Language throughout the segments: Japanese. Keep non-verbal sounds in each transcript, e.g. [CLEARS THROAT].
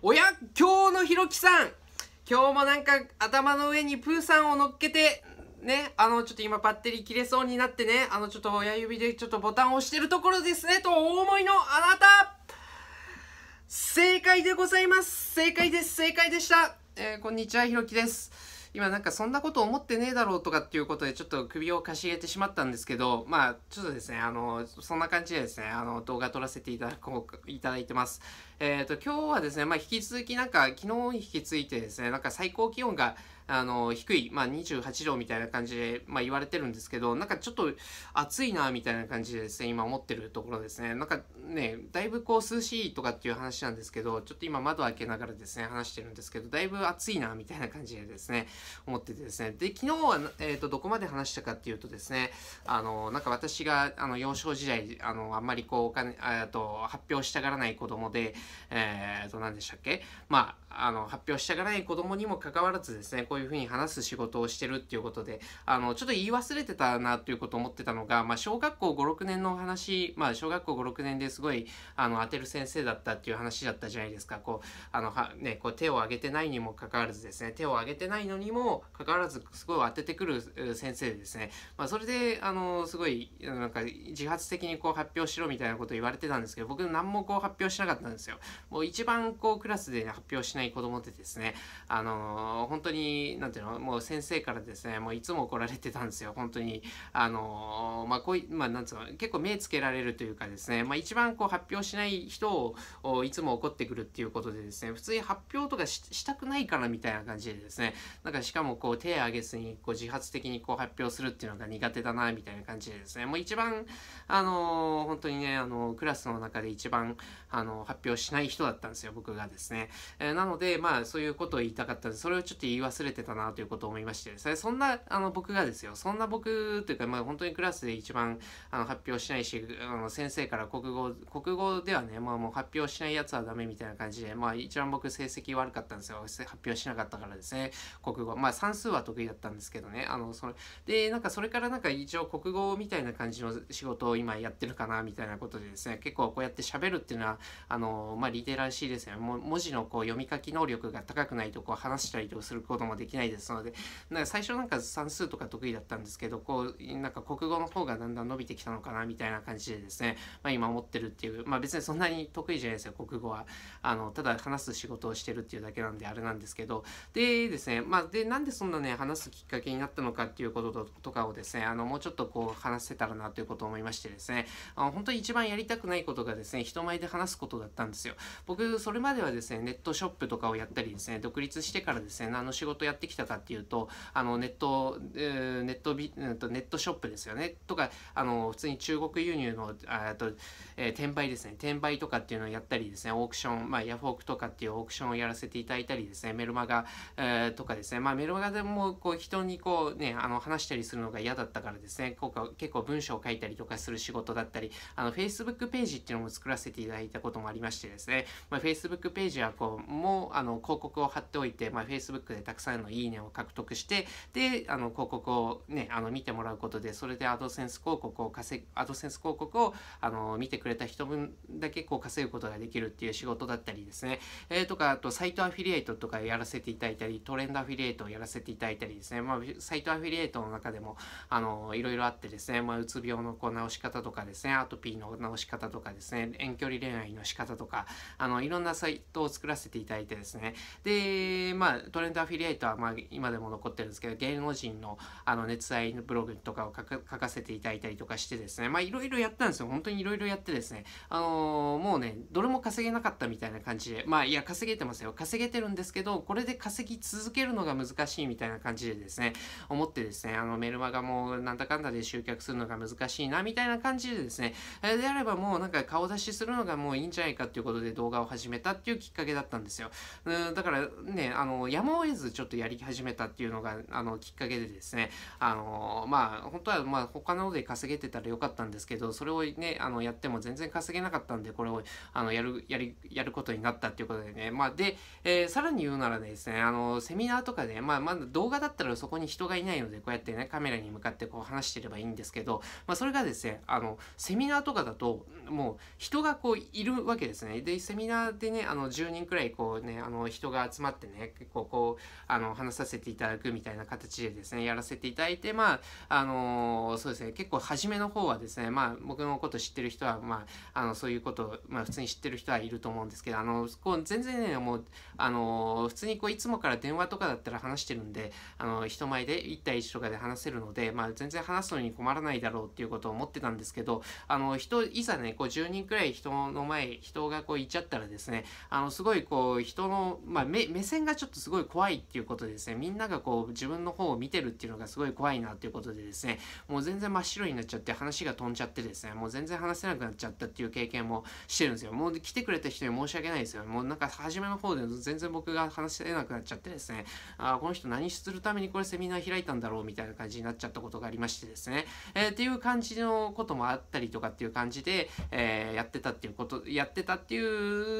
親今日のひろきさん今日もなんか頭の上にプーさんを乗っけてね、あの、ちょっと今バッテリー切れそうになってね、あの、ちょっと親指でちょっとボタンを押してるところですね、とお思いのあなた正解でございます正解です正解でしたえー、こんにちは、ひろきです。今なんかそんなこと思ってねえだろうとかっていうことでちょっと首をかしげてしまったんですけど、まあちょっとですね、あの、そんな感じでですね、あの、動画撮らせていただこう、いただいてます。えっ、ー、と、今日はですね、まあ引き続きなんか昨日に引き続いてですね、なんか最高気温があの、低い、まあ、28度みたいな感じで、まあ、言われてるんですけど、なんかちょっと暑いな、みたいな感じでですね、今思ってるところですね。なんかね、だいぶこう涼しいとかっていう話なんですけど、ちょっと今窓開けながらですね、話してるんですけど、だいぶ暑いな、みたいな感じでですね、思っててですね。で、昨日は、えっ、ー、と、どこまで話したかっていうとですね、あの、なんか私が、あの、幼少時代、あの、あんまりこう、お金、えっと、発表したがらない子供で、えっ、ー、と、何でしたっけまあ、あの、発表したがらない子供にもかかわらずですね、こうういうふうに話す仕事をしてるっていうことであのちょっと言い忘れてたなということを思ってたのが、まあ、小学校56年の話、まあ、小学校56年ですごいあの当てる先生だったっていう話だったじゃないですかこうあのは、ね、こう手を挙げてないにもかかわらずですね手を挙げてないのにもかかわらずすごい当ててくる先生ですね、まあ、それであのすごいなんか自発的にこう発表しろみたいなこと言われてたんですけど僕何もこう発表しなかったんですよ。もう一番こうクラスで発表しない子供でですねあの本当になんていうの、もう先生からですね、もういつも怒られてたんですよ、本当に。あの、まあ、こうい、まあ、なんつうの、結構目つけられるというかですね、まあ、一番こう発表しない人を、いつも怒ってくるっていうことでですね、普通に発表とかしたくないからみたいな感じでですね、なんかしかもこう手挙げずに、こう自発的にこう発表するっていうのが苦手だな、みたいな感じでですね、もう一番、あの、本当にね、あの、クラスの中で一番、あの、発表しない人だったんですよ、僕がですね。えー、なので、まあ、そういうことを言いたかったんで、それをちょっと言い忘れててたなということを思いましてそれそんなあの僕がですよそんな僕というか、まあ、本当にクラスで一番あの発表しないしあの先生から国語国語ではね、まあ、もう発表しないやつはダメみたいな感じで、まあ、一番僕成績悪かったんですよ発表しなかったからですね国語まあ算数は得意だったんですけどねあのそれでなんかそれからなんか一応国語みたいな感じの仕事を今やってるかなみたいなことでですね結構こうやって喋るっていうのはあの、まあ、リテラシーですね文字のこう読み書き能力が高くないとこう話したりとすることもできないですのでなんか最初なんか算数とか得意だったんですけどこうなんか国語の方がだんだん伸びてきたのかなみたいな感じでですね、まあ、今思ってるっていうまあ別にそんなに得意じゃないですよ国語はあのただ話す仕事をしてるっていうだけなんであれなんですけどでですねまあでなんでそんなね話すきっかけになったのかっていうこととかをですねあのもうちょっとこう話せたらなということを思いましてですねあの本当に一番やりたくないことがですね人前で話すことだったんですよ僕それまではですねネットショップとかをやったりですね独立してからですね何の仕事やっってきたかっていうとあのネット、ネットビ、ネットショップですよねとかあの普通に中国輸入のあと、えー、転売ですね転売とかっていうのをやったりですねオークション、まあ、ヤフオクとかっていうオークションをやらせていただいたりですねメルマガ、えー、とかですね、まあ、メルマガでもこう人にこうねあの話したりするのが嫌だったからですね結構文章を書いたりとかする仕事だったりあのフェイスブックページっていうのも作らせていただいたこともありましてですね、まあ、フェイスブックページはこうもうあの広告を貼っておいて、まあ、フェイスブックでたくさんの「いいね」を獲得してであの広告をねあの見てもらうことでそれでアドセンス広告を稼ぐアドセンス広告をあの見てくれた人分だけこう稼ぐことができるっていう仕事だったりですね、えー、とかあとサイトアフィリエイトとかやらせていただいたりトレンドアフィリエイトをやらせていただいたりですね、まあ、サイトアフィリエイトの中でもあのいろいろあってですね、まあ、うつ病のこう治し方とかですねアトピーの治し方とかですね遠距離恋愛の仕方とかあのいろんなサイトを作らせていただいてですねで、まあ、トレンドアフィリエイトまあ、今でも残ってるんですけど芸能人のあの熱愛のブログとかを書かせていただいたりとかしてですねまあいろいろやったんですよ本当にいろいろやってですねあのー、もうねどれも稼げなかったみたいな感じでまあいや稼げてますよ稼げてるんですけどこれで稼ぎ続けるのが難しいみたいな感じでですね思ってですねあのメルマガもなんだかんだで集客するのが難しいなみたいな感じでですねであればもうなんか顔出しするのがもういいんじゃないかっていうことで動画を始めたっていうきっかけだったんですよだからねあのやむを得ずちょっとやり始めたっていうのがあのきっかけでですねあのまあ本当はまあ他ので稼げてたらよかったんですけどそれをねあのやっても全然稼げなかったんでこれをあのやるやりやることになったっていうことでねまあで、えー、さらに言うならですねあのセミナーとかで、ね、まあ、まだ動画だったらそこに人がいないのでこうやってねカメラに向かってこう話してればいいんですけど、まあ、それがですねあのセミナーとかだともう人がこういるわけですねでセミナーでねあの10人くらいこうねあの人が集まってね結構こうあのの話させていただくみたいな形でですねやらせていただいてまああのそうですね結構初めの方はですねまあ僕のこと知ってる人はまああのそういうことを、まあ、普通に知ってる人はいると思うんですけどあのこう全然ねもうあの普通にこういつもから電話とかだったら話してるんであの人前で1対1とかで話せるのでまあ全然話すのに困らないだろうっていうことを思ってたんですけどあの人いざねこう10人くらい人の前人がこういっちゃったらですねあのすごいこう人の、まあ、目目線がちょっとすごい怖いっていうことことでですね、みんながこう自分の方を見てるっていうのがすごい怖いなっていうことでですね、もう全然真っ白になっちゃって話が飛んじゃってですね、もう全然話せなくなっちゃったっていう経験もしてるんですよ。もう来てくれた人に申し訳ないですよ。もうなんか初めの方で全然僕が話せなくなっちゃってですね、ああ、この人何するためにこれセミナー開いたんだろうみたいな感じになっちゃったことがありましてですね、えー、っていう感じのこともあったりとかっていう感じで、えー、やってたっていうこと、やってたってい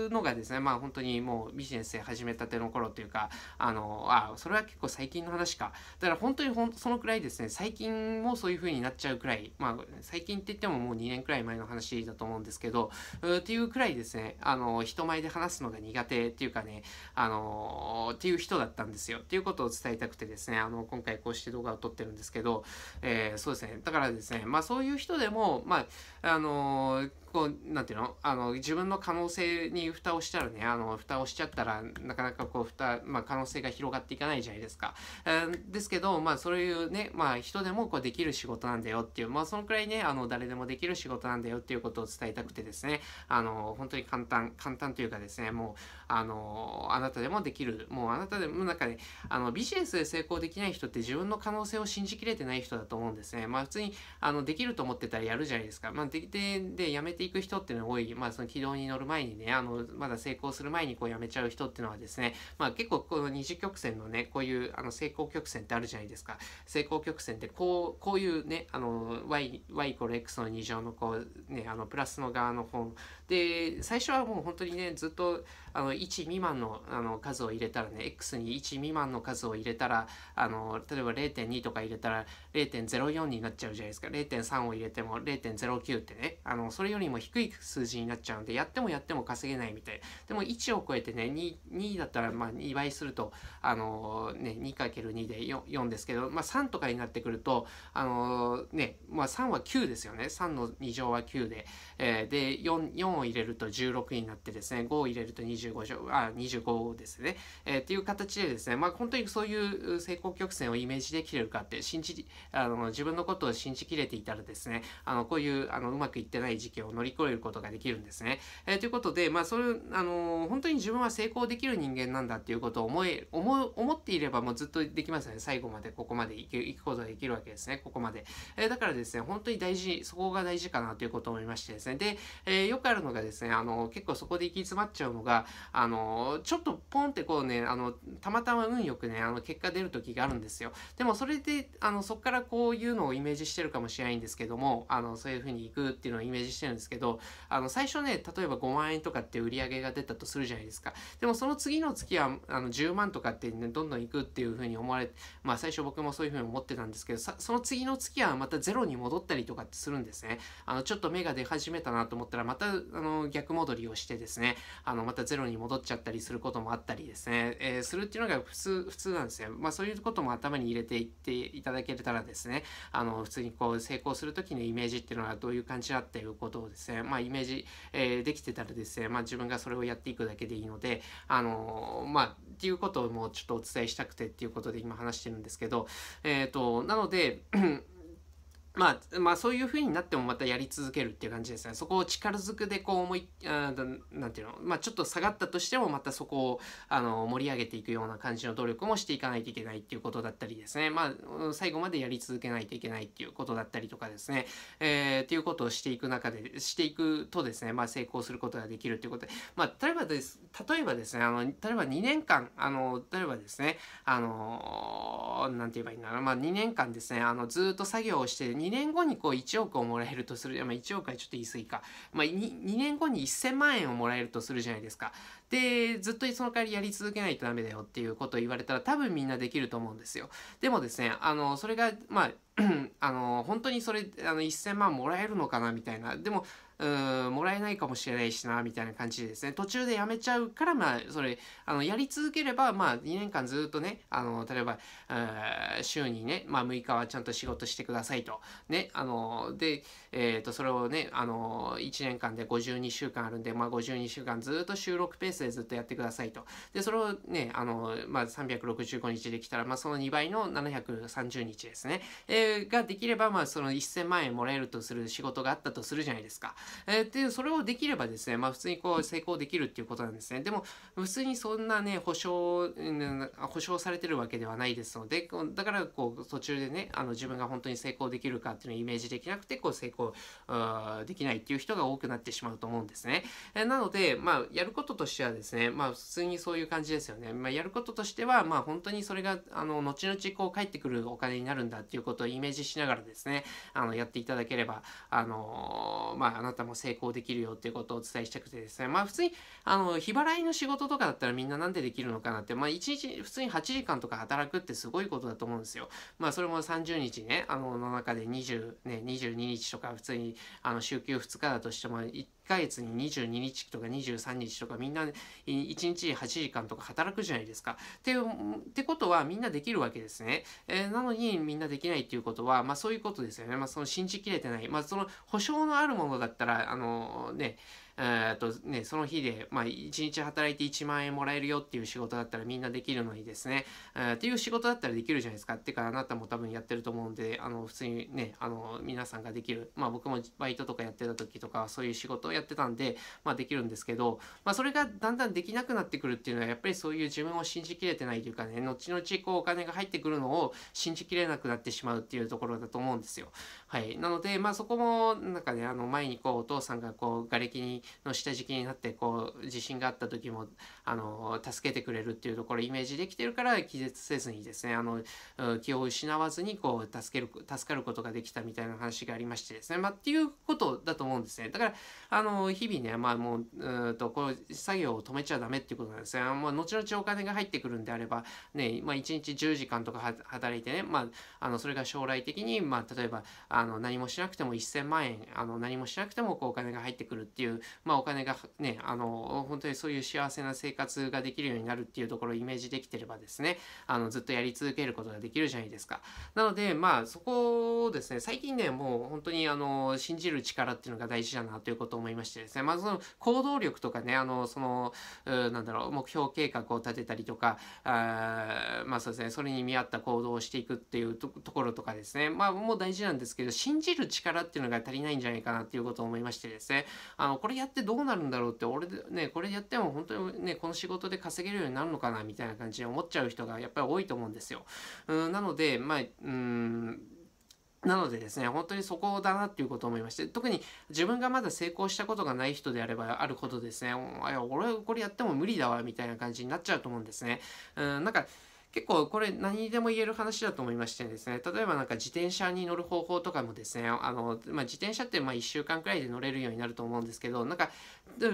うのがですね、まあ本当にもうビジネスで始めたての頃というか、あの、あそれは結構最近の話かだから本当にほんそのくらいですね最近もそういう風になっちゃうくらいまあ最近って言ってももう2年くらい前の話だと思うんですけどっていうくらいですねあの人前で話すのが苦手っていうかねあのっていう人だったんですよっていうことを伝えたくてですねあの今回こうして動画を撮ってるんですけど、えー、そうですねだからですねまあそういう人でもまああのーこうなんていうのあの自分の可能性に蓋をしたらねあの蓋をしちゃったらなかなかこう蓋、まあ、可能性が広がっていかないじゃないですか、えー、ですけどまあそういうね、まあ、人でもこうできる仕事なんだよっていうまあそのくらいねあの誰でもできる仕事なんだよっていうことを伝えたくてですねあの本当に簡単簡単というかですねもうあのあなたでもできるもうあなたでもなんかねあのビジネスで成功できない人って自分の可能性を信じきれてない人だと思うんですねまあ普通にあのできると思ってたらやるじゃないですかまあでてでやめてていく人っていうのが多い、まあ、その軌道に乗る前にね、あの、まだ成功する前にこうやめちゃう人っていうのはですね、まあ、結構この二次曲線のね、こういうあの成功曲線ってあるじゃないですか。成功曲線ってこう、こういうね、あの、y、y イコール x の2乗のこう、ね、あの、プラスの側の方で最初はもう本当にねずっとあの1未満のあの数を入れたらね x に1未満の数を入れたらあの例えば0.2とか入れたら0.04になっちゃうじゃないですか0.3を入れても0.09ってねあのそれよりも低い数字になっちゃうんでやってもやっても稼げないみたいでも1を超えてね 2, 2だったらまあ2倍するとあのね 2×2 で 4, 4ですけど、まあ、3とかになってくるとあのね、まあ、3は9ですよね3の2乗は9で、えー、で 4, 4を入れると16になってですね5を入れると25あ25ですね、えー、っていう形でですねまあ本当にそういう成功曲線をイメージできれるかって信じあの自分のことを信じきれていたらですねあのこういうあのうまくいってない時期を乗り越えることができるんですね。えー、ということでまあそれあの本当に自分は成功できる人間なんだっていうことを思え思思っていればもうずっとできますよね最後までここまでいくいくことができるわけですねここまで。えー、だからですね本当に大事そこが大事かなということを思いましてですねで、えー、よくあるののがですね、あの、結構そこで行き詰まっちゃうのが、あの、ちょっとポンってこうね、あの、たまたま運よくね、あの、結果出る時があるんですよ。でもそれで、あの、そこからこういうのをイメージしてるかもしれないんですけども、あの、そういう風に行くっていうのをイメージしてるんですけど、あの、最初ね、例えば5万円とかって売り上げが出たとするじゃないですか。でもその次の月は、あの、10万とかって、ね、どんどん行くっていう風に思われて、まあ最初僕もそういう風に思ってたんですけど、その次の月はまたゼロに戻ったりとかってするんですね。あの、ちょっと芽が出始めたなと思ったら、また、あの逆戻りをしてですね、あのまたゼロに戻っちゃったりすることもあったりですね、えー、するっていうのが普通、普通なんですね。まあそういうことも頭に入れていっていただけたらですね、あの普通にこう成功するときのイメージっていうのはどういう感じだっていうことをですね、まあイメージ、えー、できてたらですね、まあ自分がそれをやっていくだけでいいので、あのまあっていうことをもうちょっとお伝えしたくてっていうことで今話してるんですけど、えっ、と、なので、まあ、まあ、そういうふうになってもまたやり続けるっていう感じですね。そこを力ずくでこう思い、あなんていうの、まあちょっと下がったとしてもまたそこをあの盛り上げていくような感じの努力もしていかないといけないっていうことだったりですね。まあ最後までやり続けないといけないっていうことだったりとかですね。えー、っていうことをしていく中で、していくとですね、まあ成功することができるっていうことで、まあ例えばです、例えばですね、あの、例えば2年間、あの、例えばですね、あの、なんて言えばいいんだろう、まあ2年間ですね、あの、ずっと作業をして2 2年後にこう1億をもらえるとする、まあ、1億はちょっと言い過ぎか、まあ2、2, 年後に1000万円をもらえるとするじゃないですか。で、ずっとその代わりやり続けないとダメだよっていうことを言われたら多分みんなできると思うんですよ。でもですね、あの、それが、まあ、[CLEARS THROAT] あの、本当にそれ、あの、1000万もらえるのかなみたいな。でも、うんもらえないかもしれないしなみたいな感じでですね途中でやめちゃうからまあそれあのやり続ければまあ2年間ずっとねあの例えば週にね、まあ、6日はちゃんと仕事してくださいとねあので、えー、とそれをねあの1年間で52週間あるんで、まあ、52週間ずっと収録ペースでずっとやってくださいとでそれをねあの、まあ、365日できたら、まあ、その2倍の730日ですね、えー、ができればまあその1000万円もらえるとする仕事があったとするじゃないですか。えー、っていうそれをできればですね、まあ、普通にこう成功できるっていうことなんですねでも普通にそんなね保証保証されてるわけではないですのでだからこう途中でねあの自分が本当に成功できるかっていうのをイメージできなくてこう成功できないっていう人が多くなってしまうと思うんですね、えー、なので、まあ、やることとしてはですね、まあ、普通にそういう感じですよね、まあ、やることとしては、まあ、本当にそれがあの後々こう返ってくるお金になるんだっていうことをイメージしながらですねあのやっていただければあのまああなた方も成功できるよっていうことをお伝えしたくてですねまあ普通にあの日払いの仕事とかだったらみんななんでできるのかなってまあ一日普通に8時間とか働くってすごいことだと思うんですよまあそれも30日ねあのの中で20ね22日とか普通にあの週休2日だとしても1ヶ月に22日とか23日とかみんな1日8時間とか働くじゃないですか。ってってことはみんなできるわけですね。えー、なのにみんなできないっていうことは、まあそういうことですよね。まあその信じきれてない。まあその保証のあるものだったら、あのー、ね、えっとね、その日で、まあ、1日働いて1万円もらえるよっていう仕事だったらみんなできるのにですね、えー、っていう仕事だったらできるじゃないですか。ってからあなたも多分やってると思うんで、あの、普通にね、あの、皆さんができる。まあ僕もバイトとかやってた時とか、そういう仕事をやってたんで、まあできるんですけど、まあそれがだんだんできなくなってくるっていうのは、やっぱりそういう自分を信じきれてないというかね、後々こうお金が入ってくるのを信じきれなくなってしまうっていうところだと思うんですよ。はい。なので、まあそこも、なんかね、あの、前にこうお父さんがこう、瓦礫にの下敷きになってこう地震があった時もあの助けてくれるっていうところイメージできてるから気絶せずにですねあの気を失わずにこう助ける助かることができたみたいな話がありましてですねまあっていうことだと思うんですねだからあの日々ねまあもううんとこう作業を止めちゃダメっていうことなんですね、まあ、後々お金が入ってくるんであればね、まあ、1日10時間とか働いてね、まあ、あのそれが将来的に、まあ、例えばあの何もしなくても1000万円あの何もしなくてもこうお金が入ってくるっていうまあ、お金がね、あの、本当にそういう幸せな生活ができるようになるっていうところをイメージできてればですね、あの、ずっとやり続けることができるじゃないですか。なので、まあ、そこをですね、最近ね、もう本当に、あの、信じる力っていうのが大事だなということを思いましてですね、まあ、その行動力とかね、あの、その、なんだろう、目標計画を立てたりとか、あまあそうですね、それに見合った行動をしていくっていうところとかですね、まあ、もう大事なんですけど、信じる力っていうのが足りないんじゃないかなっていうことを思いましてですね、あの、これやってどうなるんだろうって俺でねこれやっても本当にねこの仕事で稼げるようになるのかなみたいな感じで思っちゃう人がやっぱり多いと思うんですよ。うんなのでまあうんなのでですね、本当にそこだなっていうことを思いまして、特に自分がまだ成功したことがない人であればあるほどですね、いや俺これやっても無理だわみたいな感じになっちゃうと思うんですね。うんなんか結構これ何にでも言える話だと思いましてですね、例えばなんか自転車に乗る方法とかもですね、あの、まあ、自転車ってまあ1週間くらいで乗れるようになると思うんですけど、なんか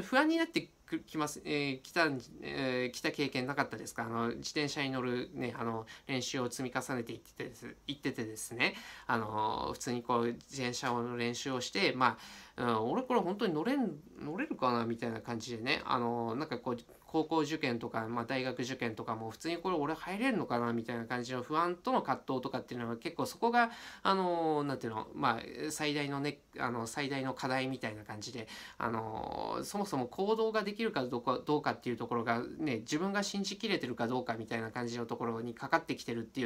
不安になってきます、えー、来た、えー、来た経験なかったですかあの、自転車に乗るね、あの、練習を積み重ねていっててです、行っててですね、あの、普通にこう、自転車の練習をして、まあ、うん、俺これ本当に乗れん、乗れるかなみたいな感じでね、あの、なんかこう、高校受験とか、まあ、大学受験とかも普通にこれ俺入れるのかなみたいな感じの不安との葛藤とかっていうのは結構そこがあの何ていうのまあ最大のねあの最大の課題みたいな感じであのそもそも行動ができるかどうかどうかっていうところがね自分が信じきれてるかどうかみたいな感じのところにかかってきてるってい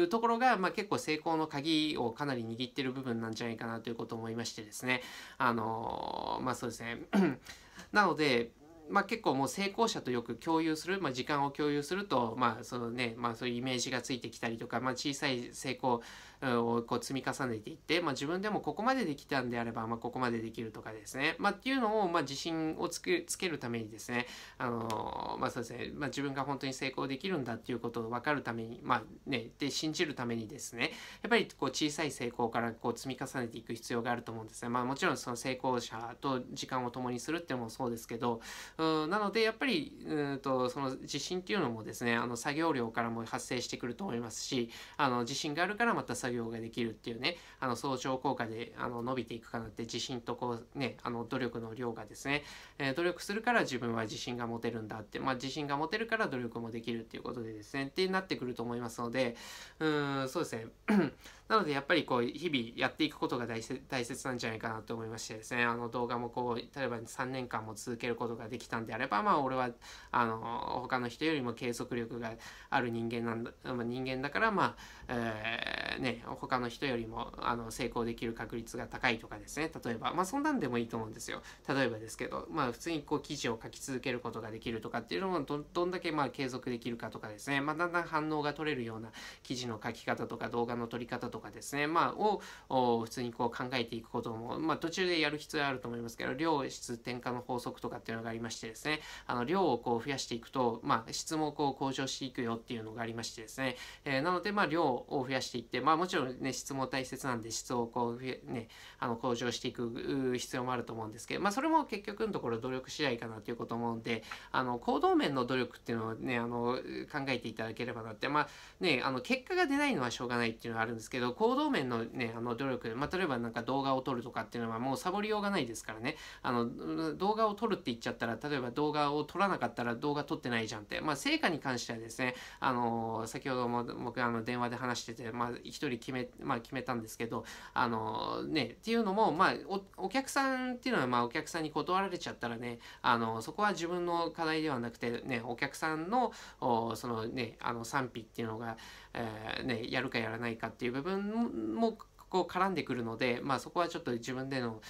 うところが、まあ、結構成功の鍵をかなり握ってる部分なんじゃないかなということを思いましてですねあのまあそうですね [CLEARS THROAT] なのでまあ、結構もう成功者とよく共有する、まあ、時間を共有すると、まあそのねまあ、そういうイメージがついてきたりとか、まあ、小さい成功をこう積み重ねていって、まあ、自分でもここまでできたんであれば、まあ、ここまでできるとかですね、まあ、っていうのを、まあ、自信をつけつけるためにですね、あのまあそうですねまあ、自分が本当に成功できるんだっていうことを分かるために、まあね、で信じるためにですねやっぱりこう小さい成功からこう積み重ねていく必要があると思うんですね、まあ、もちろんその成功者と時間を共にするっていうのもそうですけどうんなのでやっぱりうんとその自信っていうのもですねあの作業量からも発生してくると思いますしあの自信があるからまた作業ができるっていうね、あの相乗効果であの伸びていくかなって自信とこうね、あの努力の量がですね、えー、努力するから自分は自信が持てるんだって、まあ自信が持てるから努力もできるっていうことでですね、ってなってくると思いますので、うん、そうですね。[CLEARS THROAT] なのでやっぱりこう日々やっていくことが大切なんじゃないかなと思いましてですね、あの動画もこう、例えば3年間も続けることができたんであれば、まあ俺は、あの、他の人よりも継続力がある人間なんだ、まあ、人間だから、まあ、えー、ね、他の人よりもあの成功できる確率が高いとかですね例えばまあそんなんでもいいと思うんですよ例えばですけどまあ普通にこう記事を書き続けることができるとかっていうのもどどんだけまあ継続できるかとかですねまあだんだん反応が取れるような記事の書き方とか動画の撮り方とかですねまあを普通にこう考えていくこともまあ途中でやる必要あると思いますけど量質転加の法則とかっていうのがありましてですねあの量をこう増やしていくとまあ質もこう向上していくよっていうのがありましてですね、えー、なのでまあ量を増やしていってまあもちろんね質も大切なんで質をこうねあの向上していく必要もあると思うんですけど、まあ、それも結局のところ努力次第かなということ思うんであの行動面の努力っていうのをねあの考えていただければなってまあねあの結果が出ないのはしょうがないっていうのはあるんですけど行動面のねあの努力、まあ、例えばなんか動画を撮るとかっていうのはもうサボりようがないですからねあの動画を撮るって言っちゃったら例えば動画を撮らなかったら動画撮ってないじゃんって、まあ、成果に関してはですねあの先ほども僕あの電話で話してて、まあ、一人り決め、まあ、決めたんですけど、あのね、っていうのも、まあお、お客さんっていうのは、まあ、お客さんに断られちゃったらね、あの、そこは自分の課題ではなくて、ね、お客さんの、おそのね、あの、賛否っていうのが、えー、ね、やるかやらないかっていう部分も、こう絡んでくるので、まあ、そこはちょっと自分での、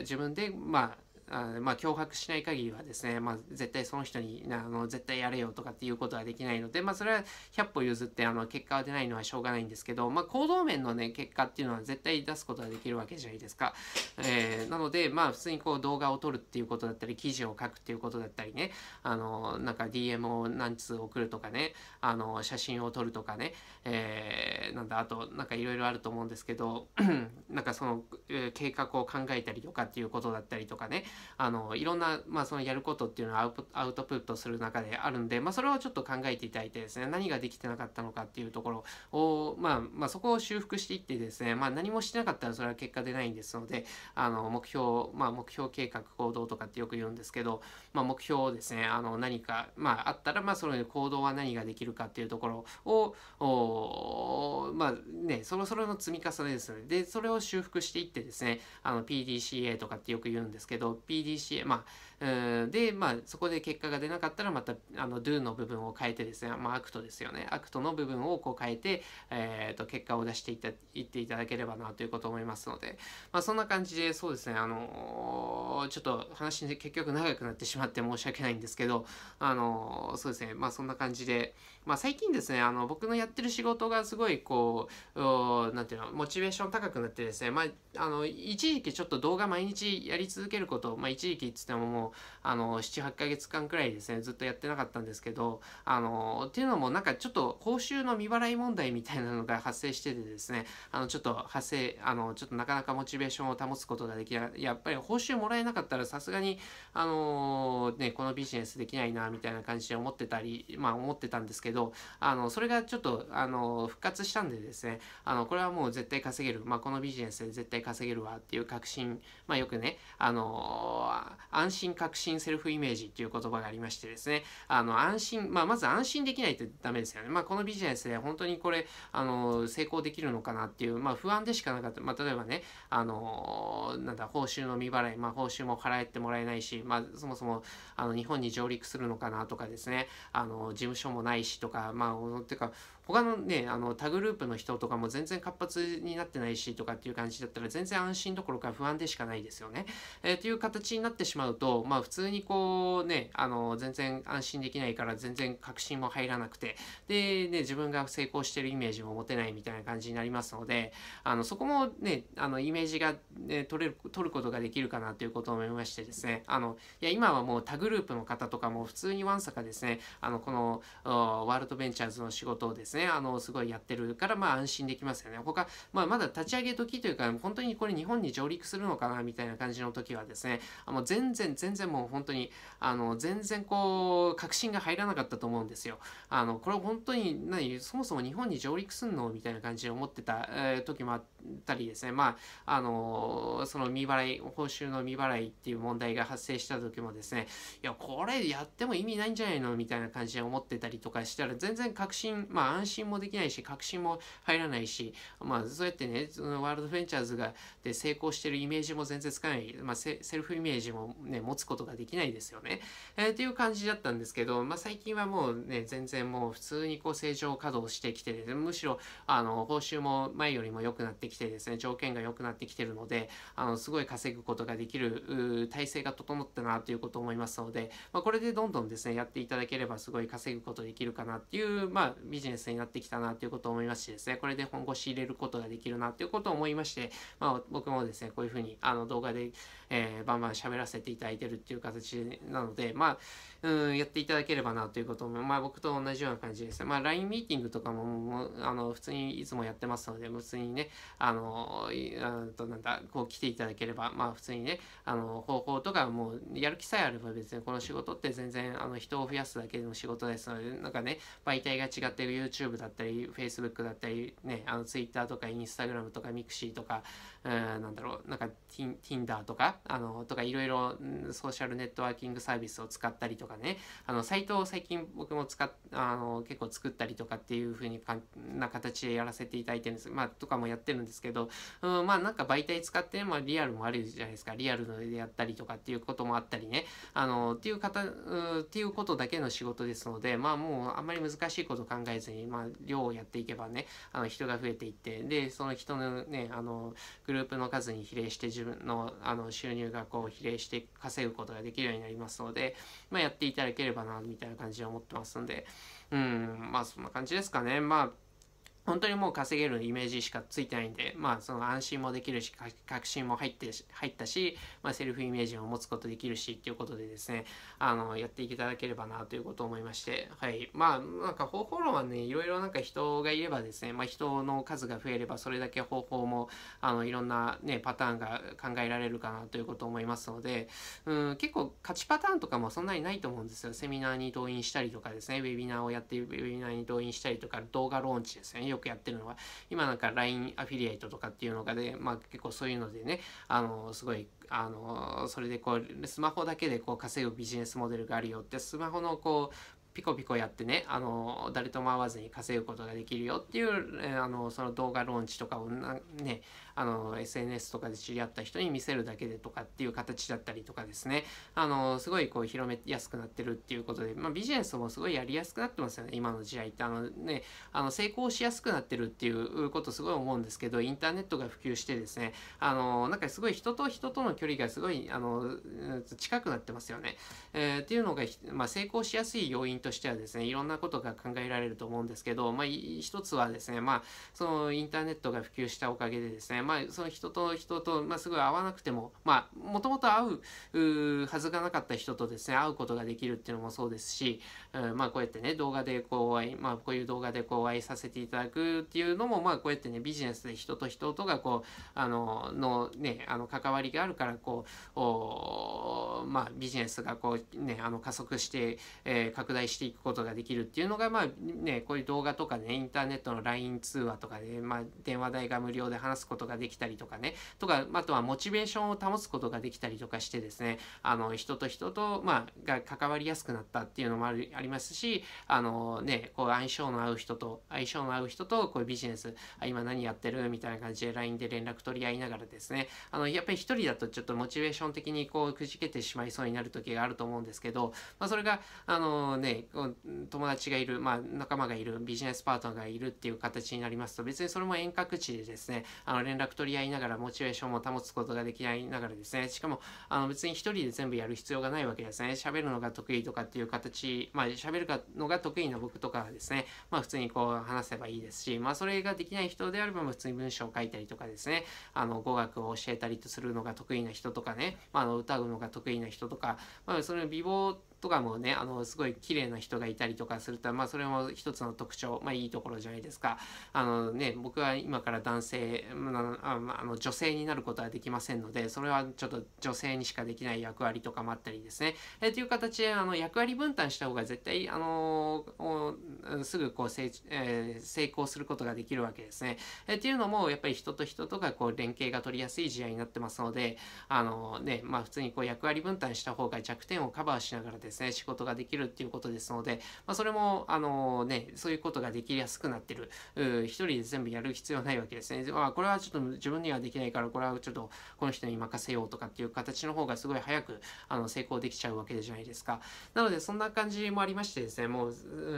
自分で、まあ、あまあ、脅迫しない限りはですね、まあ、絶対その人にあの絶対やれよとかっていうことはできないので、まあ、それは100歩譲ってあの結果は出ないのはしょうがないんですけど、まあ、行動面のね結果っていうのは絶対出すことはできるわけじゃないですか、えー、なのでまあ普通にこう動画を撮るっていうことだったり記事を書くっていうことだったりねあのなんか DM を何通送るとかねあの写真を撮るとかね、えー、なんだあとなんかいろいろあると思うんですけど [CLEARS THROAT] なんかその、えー、計画を考えたりとかっていうことだったりとかねあのいろんな、まあ、そのやることっていうのをアウトプットする中であるんで、まあ、それをちょっと考えていただいてですね何ができてなかったのかっていうところを、まあ、まあそこを修復していってですね、まあ、何もしてなかったらそれは結果出ないんですのであの目標、まあ、目標計画行動とかってよく言うんですけど、まあ、目標をですねあの何か、まあ、あったら、まあ、その行動は何ができるかっていうところをおまあねそろそろの積み重ねですねでそれを修復していってですねあの PDCA とかってよく言うんですけど PDCA、まあ、うんで、まあ、そこで結果が出なかったら、また、あの、do の部分を変えてですね、まあ、アクトですよね。アクトの部分をこう変えて、えっ、ー、と、結果を出していった、っていただければな、ということを思いますので、まあ、そんな感じで、そうですね、あのちょっと話結局長くなってしまって申し訳ないんですけど、あのそうですね、まあ、そんな感じで、まあ、最近ですね、あの、僕のやってる仕事がすごい、こう、なんていうの、モチベーション高くなってですね、まあ、あの、一時期ちょっと動画毎日やり続けることをまあ、一時期っつってももう、あの、7、8ヶ月間くらいですね、ずっとやってなかったんですけど、あの、っていうのもなんかちょっと報酬の未払い問題みたいなのが発生しててですね、あの、ちょっと発生、あの、ちょっとなかなかモチベーションを保つことができない。やっぱり報酬もらえなかったらさすがに、あの、ね、このビジネスできないな、みたいな感じで思ってたり、まあ思ってたんですけど、あの、それがちょっと、あの、復活したんでですね、あの、これはもう絶対稼げる。まあこのビジネスで絶対稼げるわっていう確信、まあよくね、あの、安心確信セルフイメージっていう言葉がありましてですねあの安心、まあ、まず安心できないとダメですよね、まあ、このビジネスで本当にこれあの成功できるのかなっていう、まあ、不安でしかなかった、まあ、例えばねあのなんだ報酬の未払い、まあ、報酬も払えてもらえないし、まあ、そもそもあの日本に上陸するのかなとかですねあの事務所もないしとかまあてか他のねあの他グループの人とかも全然活発になってないしとかっていう感じだったら全然安心どころか不安でしかないですよね。えー、という形になってしまうとまあ普通にこうねあの全然安心できないから全然確信も入らなくてでね自分が成功してるイメージも持てないみたいな感じになりますのであのそこもねあのイメージが、ね、取れる取ることができるかなということを思いましてですねあのいや今はもう他グループの方とかも普通にわんさかですねあのこのワールドベンチャーズの仕事をですねですねあのすごいやってるからまあ安心できますよね他、まあ、まだ立ち上げ時というか本当にこれ日本に上陸するのかなみたいな感じの時はですねあの全然全然もう本当にあの全然こう確信が入らなかったと思うんですよあのこれ本当に何そもそも日本に上陸すんのみたいな感じで思ってた、えー、時もあってたりですね、まあ、あの、その未払い、報酬の未払いっていう問題が発生した時もですね、いや、これやっても意味ないんじゃないのみたいな感じで思ってたりとかしたら、全然確信、まあ、安心もできないし、確信も入らないし、まあ、そうやってね、そのワールドベンチャーズが、で成功してるイメージも全然つかない、まあ、セルフイメージもね、持つことができないですよね。えー、っていう感じだったんですけど、まあ、最近はもうね、全然もう普通にこう正常稼働してきて、むしろ、あの、報酬も前よりも良くなってきて、きてですね、条件が良くなってきてるので、あの、すごい稼ぐことができる体制が整ったなということを思いますので、まあ、これでどんどんですね、やっていただければすごい稼ぐことできるかなっていう、まあ、ビジネスになってきたなということを思いますしですね、これで本腰入れることができるなということを思いまして、まあ、僕もですね、こういうふうに、あの、動画で、えー、バンバン喋らせていただいてるっていう形なので、まあ、うん、やっていただければなということも、まあ、僕と同じような感じですね。まあ、LINE ミーティングとかもあの、普通にいつもやってますので、普通にね、あの、あとなんだ、こう来ていただければ、まあ普通にね、あの、方法とかもうやる気さえあれば別にこの仕事って全然、あの、人を増やすだけでも仕事ですので、なんかね、媒体が違ってる YouTube だったり、Facebook だったり、ね、あの、Twitter とか Instagram とか Mixi とか、うん、なんだろう、なんか Tinder とか、あの、とかいろいろソーシャルネットワーキングサービスを使ったりとかね、あの、サイトを最近僕も使っ、あの、結構作ったりとかっていう風にかな形でやらせていただいてるんです。まあ、とかもやってるんですけど、うん、まあ、なんか媒体使って、まあ、リアルもあるじゃないですか。リアルでやったりとかっていうこともあったりね、あの、っていう方、うん、っていうことだけの仕事ですので、まあ、もうあんまり難しいこと考えずに、まあ、量をやっていけばね、あの、人が増えていって、で、その人のね、あの、グループの数に比例して自分のあの収入がこう比例して稼ぐことができるようになりますので、まあ、やっていただければなみたいな感じで思ってますんでうんまあそんな感じですかねまあ本当にもう稼げるイメージしかついてないんで、まあその安心もできるし、確信も入って入ったし、まあセルフイメージを持つことできるしっていうことでですね、あの、やっていただければなということを思いまして、はい。まあなんか方法論はね、いろいろなんか人がいればですね、まあ人の数が増えればそれだけ方法も、あの、いろんなね、パターンが考えられるかなということを思いますので、うん、結構勝ちパターンとかもそんなにないと思うんですよ。セミナーに動員したりとかですね、ウェビナーをやってウェビナーに動員したりとか、動画ローンチですね。よくやってるのは、今なんか LINE アフィリエイトとかっていうのがで、まあ結構そういうのでね、あの、すごい、あの、それでこう、スマホだけでこう稼ぐビジネスモデルがあるよって、スマホのこう、ピコピコやってね、あの、誰とも会わずに稼ぐことができるよっていう、あの、その動画ローンチとかをね、あの SNS とかで知り合った人に見せるだけでとかっていう形だったりとかですねあのすごいこう広めやすくなってるっていうことで、まあ、ビジネスもすごいやりやすくなってますよね今の時代ってあのねあの成功しやすくなってるっていうことすごい思うんですけどインターネットが普及してですねあのなんかすごい人と人との距離がすごいあの近くなってますよね、えー、っていうのが、まあ、成功しやすい要因としてはですねいろんなことが考えられると思うんですけど、まあ、一つはですねまあそのインターネットが普及したおかげでですねまあ、その人と人と、まあ、すごい合わなくても、まあ、もともと会うはずがなかった人とですね、会うことができるっていうのもそうですし、うん、まあこうやってね動画でこう愛、まあ、こういう動画でこうお会いさせていただくっていうのもまあこうやってねビジネスで人と人とがこうあののねあの関わりがあるからこうおまあビジネスがこうねあの加速して、えー、拡大していくことができるっていうのがまあねこういう動画とかねインターネットの LINE 通話とかで、まあ、電話代が無料で話すことができたりとかねとかあとはモチベーションを保つことができたりとかしてですねあの人と人と、まあ、が関わりやすくなったっていうのもあありりますし、あのね、こう相性の合う人と、相性の合う人と、こういうビジネス、あ、今何やってるみたいな感じで LINE で連絡取り合いながらですね、あの、やっぱり一人だとちょっとモチベーション的にこうくじけてしまいそうになる時があると思うんですけど、まあ、それが、あのね、友達がいる、まあ、仲間がいる、ビジネスパートナーがいるっていう形になりますと、別にそれも遠隔地でですね、あの、連絡取り合いながらモチベーションも保つことができないながらですね、しかも、あの、別に一人で全部やる必要がないわけですね。喋るのが得意とかっていう形、まあ、喋るかのが得意な僕とかですね、まあ普通にこう話せばいいですし、まあそれができない人であれば、普通に文章を書いたりとかですね、あの語学を教えたりとするのが得意な人とかね、まあ、あの歌うのが得意な人とか、まあその美貌とかもねあのすごい綺麗な人がいたりとかするとまあそれも一つの特徴まあいいところじゃないですかあのね僕は今から男性あの女性になることはできませんのでそれはちょっと女性にしかできない役割とかもあったりですねえという形であの役割分担した方が絶対あのすぐこう成,、えー、成功することができるわけですねえっていうのもやっぱり人と人とがこう連携が取りやすい時代になってますのであのねまあ普通にこう役割分担した方が弱点をカバーしながらですねですね、仕事ができるっていうことですので、まあ、それも、あのね、そういうことができやすくなってる。一人で全部やる必要ないわけですね。あこれはちょっと自分にはできないから、これはちょっとこの人に任せようとかっていう形の方がすごい早くあの成功できちゃうわけじゃないですか。なので、そんな感じもありましてですね、もう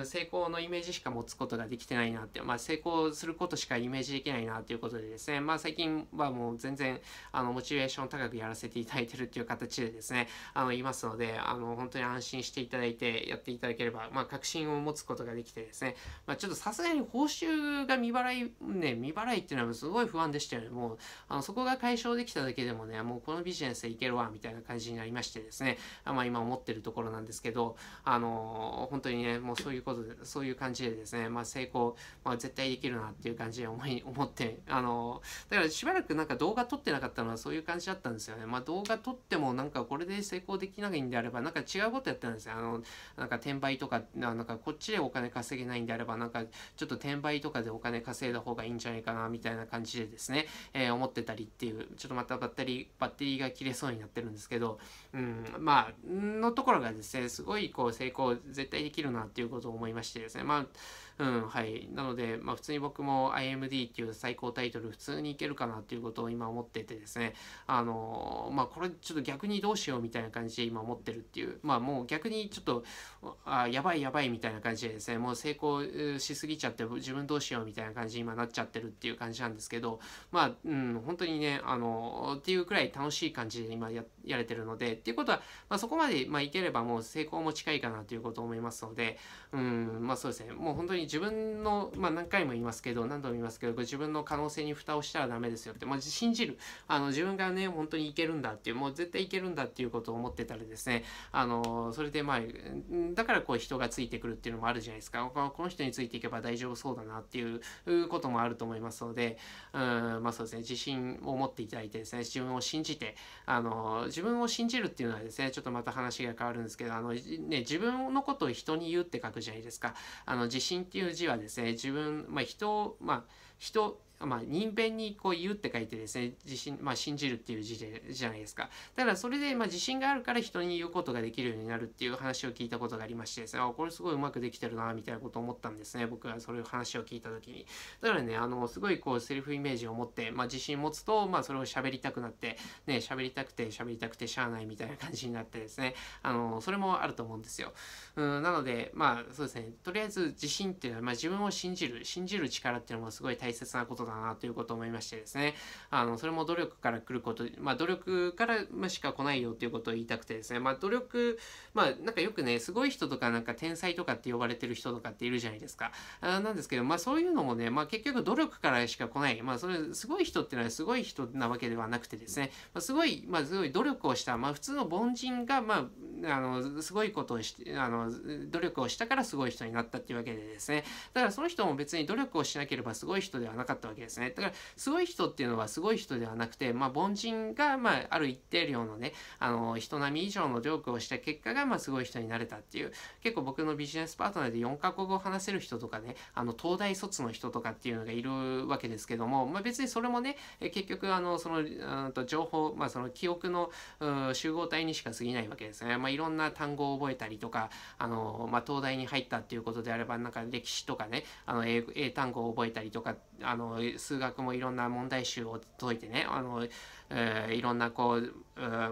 成功のイメージしか持つことができてないなって、まあ、成功することしかイメージできないなということでですね、まあ、最近はもう全然、あの、モチベーション高くやらせていただいてるっていう形でですね、あの、いますので、あの、本当に安心信していただいてやっていただければ、まあ、確信を持つことができてですね、まあ、ちょっとさすがに報酬が未払い、ね、未払いっていうのはすごい不安でしたよね。もう、あのそこが解消できただけでもね、もうこのビジネスでいけるわ、みたいな感じになりましてですね、あまあ、今思ってるところなんですけど、あのー、本当にね、もうそういうことで、そういう感じでですね、まあ、成功、まあ、絶対できるなっていう感じで思い、思って、あのー、だからしばらくなんか動画撮ってなかったのはそういう感じだったんですよね。まあ、動画撮ってもなんかこれで成功できないんであれば、なんか違うこととやったんですよ。あの、なんか転売とか、なんかこっちでお金稼げないんであれば、なんかちょっと転売とかでお金稼いだ方がいいんじゃないかな、みたいな感じでですね、えー、思ってたりっていう、ちょっとまたバッテリー、バッテリーが切れそうになってるんですけど、うん、まあ、のところがですね、すごいこう成功絶対できるなっていうことを思いましてですね、まあ、うん、はい。なので、まあ、普通に僕も IMD っていう最高タイトル、普通にいけるかなっていうことを今思っててですね、あのー、まあ、これちょっと逆にどうしようみたいな感じで今思ってるっていう、まあ、もう逆にちょっと、あ、やばいやばいみたいな感じでですね、もう成功しすぎちゃって、自分どうしようみたいな感じに今なっちゃってるっていう感じなんですけど、まあ、うん、本当にね、あのー、っていうくらい楽しい感じで今ややれてるので、っていうことは、まあ、そこまで、まあ、いければもう成功も近いかなということを思いますので、うん、まあそうですね、もう本当に自分の、まあ、何回も言いますけど何度も言いますけど自分の可能性に蓋をしたらダメですよって、もう信じるあの自分がね本当にいけるんだっていうもう絶対いけるんだっていうことを思ってたらですねあのそれでまあだからこう人がついてくるっていうのもあるじゃないですかこの人についていけば大丈夫そうだなっていうこともあると思いますのでうんまあそうですね自信を持っていただいてですね自分を信じてあの自分を信じるっていうのはですねちょっとまた話が変わるんですけどあの、ね、自分のことを人に言うって書くじゃないですかあの自信ってていう字はですね、自分、まあ人、まあ人、まあ、人弁にこう言うって書いてですね、自信、まあ、信じるっていう字でじゃないですか。だからそれで、まあ、自信があるから人に言うことができるようになるっていう話を聞いたことがありましてですね、あ、これすごいうまくできてるな、みたいなことを思ったんですね。僕はそういう話を聞いた時に。だからね、あの、すごいこう、セルフイメージを持って、まあ、自信持つと、まあ、それを喋りたくなって、ね、喋りたくて、喋りたくてしゃあないみたいな感じになってですね、[LAUGHS] あの、それもあると思うんですよ。うん、なので、まあ、そうですね、とりあえず自信っていうのは、まあ、自分を信じる、信じる力っていうのもすごい大切なことだなということを思いましてですねあのそれも努力から来ることまあ努力からしか来ないよっていうことを言いたくてですねまあ努力まあなんかよくねすごい人とかなんか天才とかって呼ばれてる人とかっているじゃないですかあなんですけどまあそういうのもねまあ結局努力からしか来ないまあそれすごい人ってのはすごい人なわけではなくてですね、まあ、すごいまあすごい努力をしたまあ普通の凡人がまああのすごいことをしてあの努力をしたからすごい人になったっていうわけでですねだからその人も別に努力をしなければすごい人ではなかったわけですねだからすごい人っていうのはすごい人ではなくて、まあ、凡人が、まあ、ある一定量のねあの人並み以上の努力をした結果が、まあ、すごい人になれたっていう結構僕のビジネスパートナーで4カ国語を話せる人とかねあの東大卒の人とかっていうのがいるわけですけども、まあ、別にそれもね結局あのその情報、まあ、その記憶の集合体にしか過ぎないわけですね。まあ、いろんな単語を覚えたりとか、あの、まあ、東大に入ったっていうことであれば、なんか歴史とかね、あの、英英単語を覚えたりとか、あの、数学もいろんな問題集を解いてね、あの、えー、いろんなこう、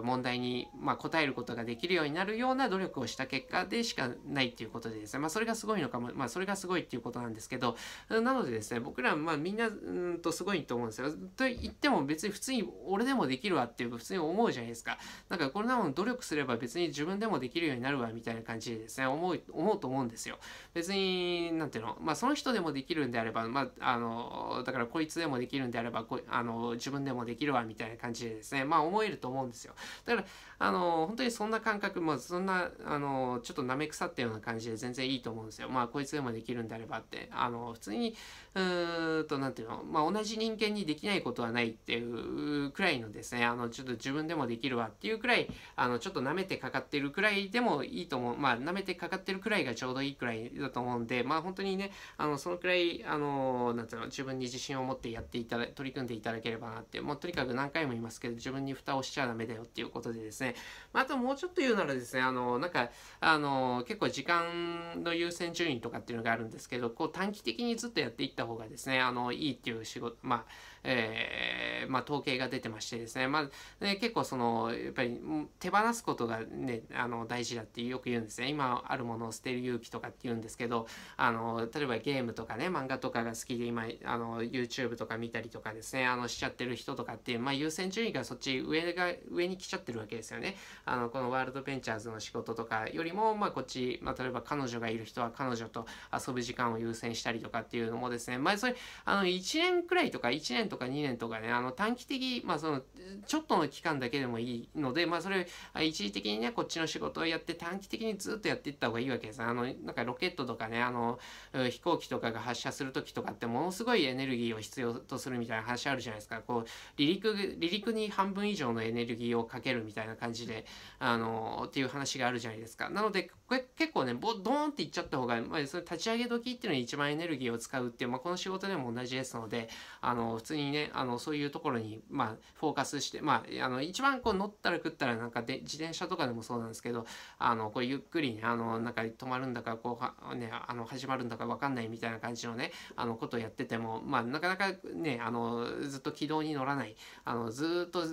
問題に、ま答えることができるようになるような努力をした結果でしかないっていうことでですね、まあ、それがすごいのかも、まあ、それがすごいっていうことなんですけど、なのでですね、僕ら、まあ、みんな、うんとすごいと思うんですよ。と言っても別に普通に俺でもできるわっていう普通に思うじゃないですか。んかこんなもん努力すれば別に自分でもできるようになるわみたいな感じでですね、思う、思うと思うんですよ。別に、なんていうの、まあ、その人でもできるんであれば、まあ、あの、だからこいつでもできるんであれば、こあの、自分でもできるわみたいな感じでですね、まあ、思えると思うんですですよ。だから、あの、本当にそんな感覚、まあ、そんな、あの、ちょっと舐め腐ったような感じで全然いいと思うんですよ。まあ、こいつでもできるんであればって。あの、普通に、うーんと、なんていうの、まあ、同じ人間にできないことはないっていうくらいのですね、あの、ちょっと自分でもできるわっていうくらい、あの、ちょっと舐めてかかってるくらいでもいいと思う。まあ、舐めてかかってるくらいがちょうどいいくらいだと思うんで、まあ、本当にね、あの、そのくらい、あの、なんていうの、自分に自信を持ってやっていただ、取り組んでいただければなって、もうとにかく何回も言いますけど、自分に蓋をしちゃダメれだよっていうことでですねあともうちょっと言うならですね、あの、なんか、あの、結構時間の優先順位とかっていうのがあるんですけど、こう短期的にずっとやっていった方がですね、あの、いいっていう仕事、まあ、えー、まあ、統計が出てましてですね、まあ、ね、結構その、やっぱり手放すことがね、あの、大事だってよく言うんですね。今あるものを捨てる勇気とかって言うんですけど、あの、例えばゲームとかね、漫画とかが好きで今、あの、YouTube とか見たりとかですね、あの、しちゃってる人とかっていう、まあ、優先順位がそっち上が、上に来ちゃってるわけですよね。あのこのワールドベンチャーズの仕事とかよりも、まあ、こっち、まあ、例えば彼女がいる人は彼女と遊ぶ時間を優先したりとかっていうのもですね、まあ、それあの1年くらいとか1年とか2年とかねあの短期的、まあ、そのちょっとの期間だけでもいいので、まあ、それ一時的にねこっちの仕事をやって短期的にずっとやっていった方がいいわけですあのなんかロケットとかねあの飛行機とかが発射する時とかってものすごいエネルギーを必要とするみたいな話あるじゃないですかこう離陸離陸に半分以上のエネルギーをかけるみたいな感じであのっていう話があるじゃないですか。なので、これ結構ね、ボドーンっていっちゃった方が、まあ、それ立ち上げ時っていうのに一番エネルギーを使うっていう、まあ、この仕事でも同じですので、あの、普通にね、あの、そういうところに、まあ、フォーカスして、まあ、あの、一番こう乗ったら食ったらなんかで、自転車とかでもそうなんですけど、あの、こうゆっくりね、あの、なんか止まるんだか、こう、ね、あの、始まるんだかわかんないみたいな感じのね、あの、ことをやってても、まあ、なかなかね、あの、ずっと軌道に乗らない、あの、ずっと、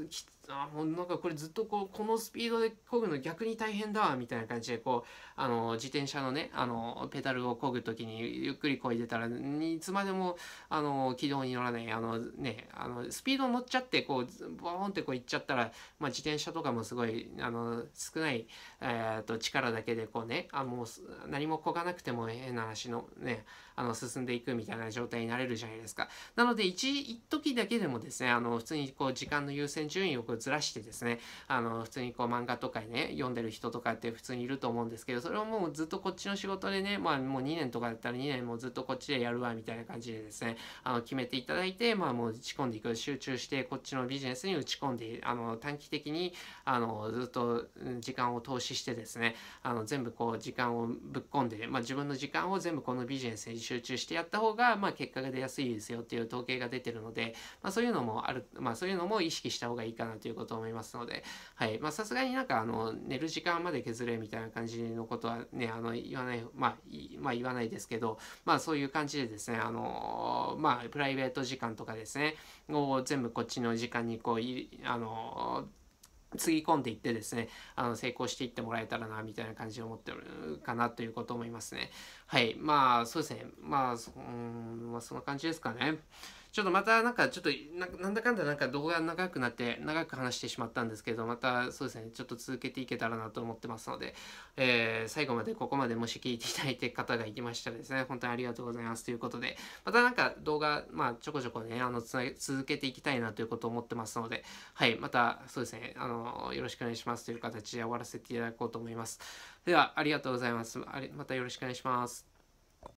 あもうなんかこれずっとこうこのスピードで漕ぐの逆に大変だみたいな感じでこうあの自転車のねあのペダルを漕ぐ時にゆっくり漕いでたらいつまでもあの軌道に乗らないあのねあのスピード乗っちゃってこうボーンってこう行っちゃったら、まあ、自転車とかもすごいあの少ない、えー、と力だけでこうねあもう何も漕がなくても変な足のねあの進んでいくみたいな状態になれるじゃないですか。なので一時だけでもですねあの普通にこう時間の優先順位をこうずらしてですねあの普通にこう漫画とかね読んでる人とかって普通にいると思うんですけどそれをもうずっとこっちの仕事でねまあもう2年とかだったら2年もずっとこっちでやるわみたいな感じでですねあの決めていただいてまあもう打ち込んでいく集中してこっちのビジネスに打ち込んであの短期的にあのずっと時間を投資してですねあの全部こう時間をぶっ込んで、まあ、自分の時間を全部このビジネスに集中してやった方が、まあ、結果が出やすいですよっていう統計が出てるので、まあ、そういうのもある、まあ、そういうのも意識した方がいいかなといういうことを思いますので、はい。まあ、さすがになんか、あの、寝る時間まで削れみたいな感じのことはね、あの、言わない、まあ、まあ、言わないですけど、まあ、そういう感じでですね、あの、まあ、プライベート時間とかですね、を全部こっちの時間に、こう、いあの、つぎ込んでいってですね、あの成功していってもらえたらな、みたいな感じを思ってるかなということを思いますね。はい。まあ、そうですね。まあ、そうんまあ、そんな感じですかね。ちょっとまたなんかちょっとなんだかんだなんか動画長くなって長く話してしまったんですけどまたそうですねちょっと続けていけたらなと思ってますので、えー、最後までここまでもし聞いていただいて方がいましたらですね本当にありがとうございますということでまたなんか動画まあちょこちょこねあのつな続けていきたいなということを思ってますのではいまたそうですねあのよろしくお願いしますという形で終わらせていただこうと思いますではありがとうございますあれまたよろしくお願いします